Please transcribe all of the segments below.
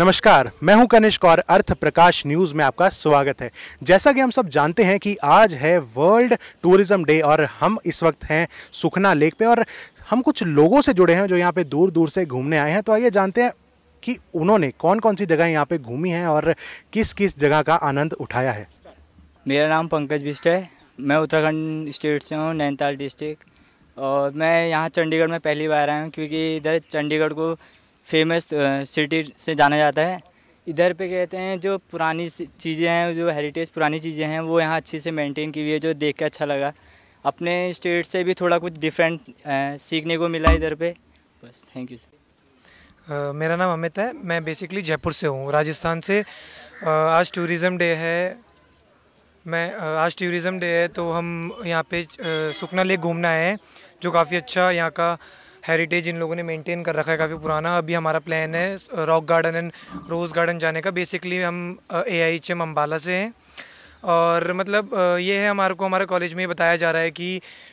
नमस्कार मैं हूं कनिष्क और अर्थ प्रकाश न्यूज में आपका स्वागत है जैसा कि हम सब जानते हैं कि आज है वर्ल्ड टूरिज्म डे और हम इस वक्त हैं सुखना लेक पे और हम कुछ लोगों से जुड़े हैं जो यहाँ पे दूर दूर से घूमने आए हैं तो आइए जानते हैं कि उन्होंने कौन कौन सी जगह यहाँ पे घूमी हैं और किस किस जगह का आनंद उठाया है मेरा नाम पंकज बिस्ट है मैं उत्तराखंड स्टेट से हूँ नैनीताल डिस्ट्रिक्ट और मैं यहाँ चंडीगढ़ में पहली बार आया हूँ क्योंकि इधर चंडीगढ़ को फेमस सिटी से जाना जाता है इधर पे कहते हैं जो पुरानी चीज़ें हैं जो हेरिटेज पुरानी चीज़ें हैं वो यहाँ अच्छे से मेंटेन की हुई है जो देख के अच्छा लगा अपने स्टेट से भी थोड़ा कुछ डिफरेंट सीखने को मिला इधर पे बस थैंक यू मेरा नाम अमित है मैं बेसिकली जयपुर से हूँ राजस्थान से uh, आज टूरिज़म डे है मैं uh, आज टूरिज़म डे है तो हम यहाँ पे सुखना लेक घूमना है जो काफ़ी अच्छा यहाँ का हेरिटेज इन लोगों ने मेंटेन कर रखा है काफ़ी पुराना अभी हमारा प्लान है Rock Garden and Rose Garden जाने का बेसिकली हम A I H M Ambala से हैं और मतलब ये है हमारे को हमारे कॉलेज में बताया जा रहा है कि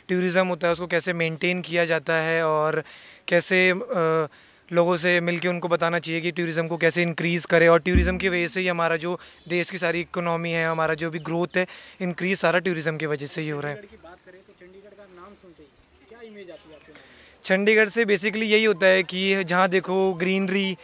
टूरिज़म होता है उसको कैसे मेंटेन किया जाता है और कैसे लोगों से मिलके उनको बताना चाहिए कि टूरिज़म को कैसे इंक्रीज़ करें और टूरिज़म की वजह से ही हमारा जो देश की सारी इकोनॉमी है हमारा जो भी ग्रोथ है इंक्रीज़ सारा टूरिज़्म की वजह से ही हो रहा है चंडीगढ़ से बेसिकली यही होता है कि जहाँ देखो ग्रीनरी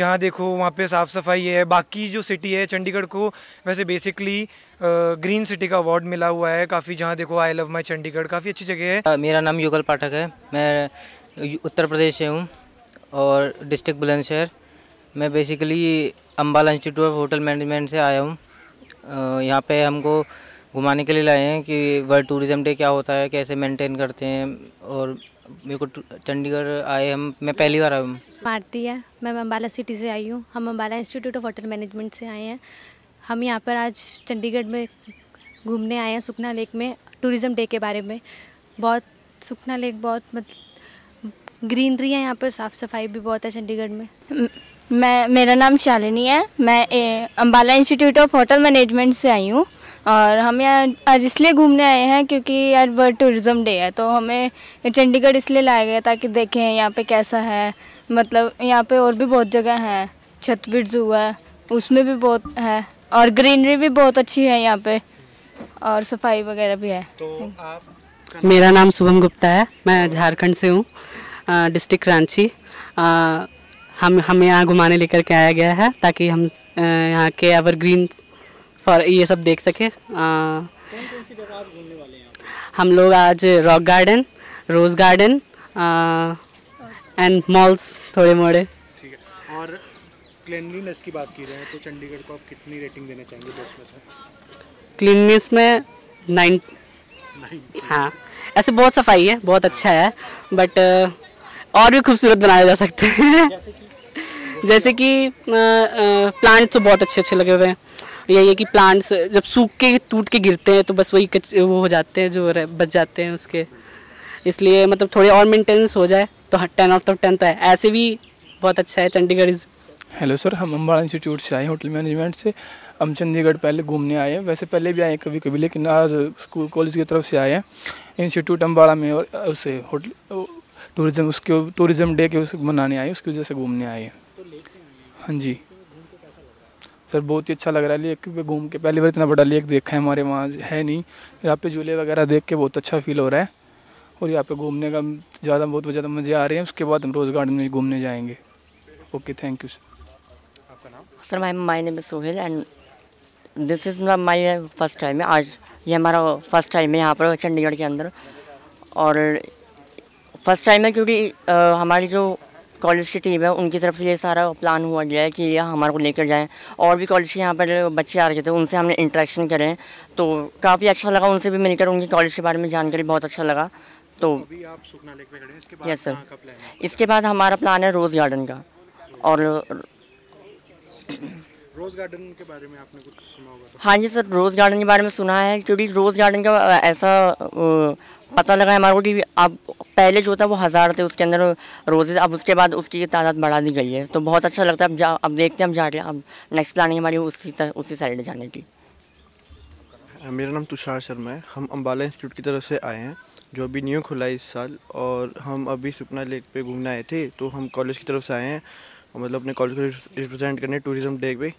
जहाँ देखो वहाँ पे साफ़ सफाई है बाकी जो सिटी है चंडीगढ़ को वैसे बेसिकली ग्रीन सिटी का अवार्ड मिला हुआ है काफ़ी जहाँ देखो आई लव माई चंडीगढ़ काफ़ी अच्छी जगह है मेरा नाम युगल पाठक है मैं उत्तर प्रदेश से हूँ और डिस्ट्रिक्ट बुलंदशहर मैं basically Ambala institute of hotel management से आया हूँ यहाँ पे हमको घुमाने के लिए लाए हैं कि वर्ल्ड टूरिज़्म डे क्या होता है कैसे मेंटेन करते हैं और मेरे को चंडीगढ़ आए हम मैं पहली बार आया हूँ भारती है मैं अम्बाला सिटी से आई हूँ हम Ambala institute of hotel management से आए हैं हम यहाँ पर आज चंडीगढ़ में घूमने आए हैं सुखना लेक में टूरिज़म डे के बारे में बहुत सुखना लेक बहुत मतलब ग्रीनरी है यहाँ पर साफ़ सफाई भी बहुत है चंडीगढ़ में मैं मेरा नाम शालिनी है मैं Ambala institute of hotel management से आई हूँ और हम यहाँ आज इसलिए घूमने आए हैं क्योंकि आज वर्ल्ड टूरिज़्म डे है तो हमें चंडीगढ़ इसलिए लाया गया ताकि देखें यहाँ पे कैसा है मतलब यहाँ पे और भी बहुत जगह हैं छतबीर जू है उसमें भी बहुत है और ग्रीनरी भी बहुत अच्छी है यहाँ पे और सफाई वगैरह भी है तो आप मेरा नाम शुभम गुप्ता है मैं झारखंड से हूँ डिस्ट्रिक्ट रांची हम हमें यहाँ घुमाने लेकर के आया गया है ताकि हम यहाँ के एवरग्रीन फॉर ये सब देख सके हम लोग आज Rock Garden Rose Garden and malls थोड़े मोड़े ठीक है और क्लिनलीनेस की बात की जाए तो चंडीगढ़ को आप कितनी रेटिंग देना चाहेंगे दस में से में नाइन हाँ ऐसे बहुत सफाई है बहुत अच्छा है बट और भी खूबसूरत बनाया जा सकते हैं जैसे कि, जैसे कि प्लांट तो बहुत अच्छे अच्छे लगे हुए हैं यही है कि प्लांट्स जब सूख के टूट के गिरते हैं तो बस वही कच वो हो जाते हैं जो बच जाते हैं उसके इसलिए मतलब थोड़े और मेंटेनेंस हो जाए तो टेन ऑफ ऑफ टेन तो है ऐसे भी बहुत अच्छा है चंडीगढ़ इज़ हेलो सर हम अम्बाड़ा इंस्टीट्यूट से आए होटल मैनेजमेंट से हम चंडीगढ़ पहले घूमने आए हैं वैसे पहले भी आए कभी कभी लेकिन आज स्कूल कॉलेज की तरफ से आए हैं इंस्टीट्यूट अम्बाड़ा में और उसे होटल टूरिज़म उसके टूरिज़म डे के उसे मनाने आए उसकी वजह से घूमने आए हैं तो हाँ जी सर बहुत ही अच्छा लग रहा है लेक पे घूम के पहली बार इतना बड़ा लेक देखा है हमारे वहाँ है नहीं यहाँ पे झूले वगैरह देख के बहुत अच्छा फील हो रहा है और यहाँ पे घूमने का ज़्यादा बहुत ज़्यादा मज़े आ रहे हैं उसके बाद हम रोज़ गार्डन में घूमने जाएंगे ओके थैंक यू सर आपका नाम sir my my name Sohail and this is my first time है आज ये हमारा फर्स्ट टाइम है यहाँ पर चंडीगढ़ के अंदर और फर्स्ट टाइम है क्योंकि हमारी जो कॉलेज की टीम है उनकी तरफ से ये सारा प्लान हुआ गया है कि ये हमारे को लेकर जाएँ और भी कॉलेज के यहाँ पर बच्चे आ रहे थे उनसे हमने इंटरेक्शन करें तो काफ़ी अच्छा लगा उनसे भी मिलकर उनके कॉलेज के बारे में जानकारी बहुत अच्छा लगा तो यस तो सर इसके बाद हमारा प्लान है रोज़ गार्डन का और रोज़ गार्डन के बारे में आपने कुछ सुना होगा तो। हाँ जी सर रोज़ गार्डन के बारे में सुना है क्योंकि रोज़ गार्डन का ऐसा पता लगा है हमारे को कि अब पहले जो था वो हज़ार थे उसके अंदर रोज़ेज अब उसके बाद उसकी तादाद बढ़ा दी गई है तो बहुत अच्छा लगता है अब जा अब देखते हैं हम जा रहे हैं अब नेक्स्ट प्लानिंग हमारी उसी तर, उसी साइड जाने की मेरा नाम तुषार शर्मा है हम अम्बाला इंस्टीट्यूट की तरफ से आए हैं जो अभी न्यू खुला है इस साल और हम अभी सुपना लेक पे घूमने आए थे तो हम कॉलेज की तरफ से आए हैं मतलब अपने कॉलेज को रिप्रेजेंट करने टूरिज्म डे पे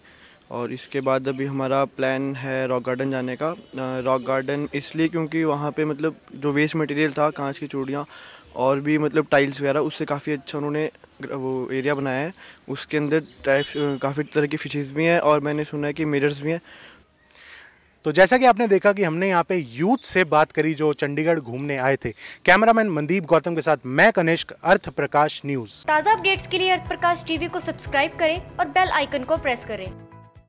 और इसके बाद अभी हमारा प्लान है रॉक गार्डन जाने का रॉक गार्डन इसलिए क्योंकि वहाँ पे मतलब जो वेस्ट मटेरियल था कांच की चूड़ियाँ और भी मतलब टाइल्स वगैरह उससे काफ़ी अच्छा उन्होंने वो एरिया बनाया है उसके अंदर टाइप काफ़ी तरह की फिशेज़ भी हैं और मैंने सुना है कि मिरर्स भी हैं तो जैसा कि आपने देखा कि हमने यहाँ पे यूथ से बात करी जो चंडीगढ़ घूमने आए थे कैमरामैन मनदीप गौतम के साथ मैं कनिष्क अर्थ प्रकाश न्यूज ताज़ा अपडेट्स के लिए अर्थ प्रकाश टीवी को सब्सक्राइब करें और बेल आइकन को प्रेस करें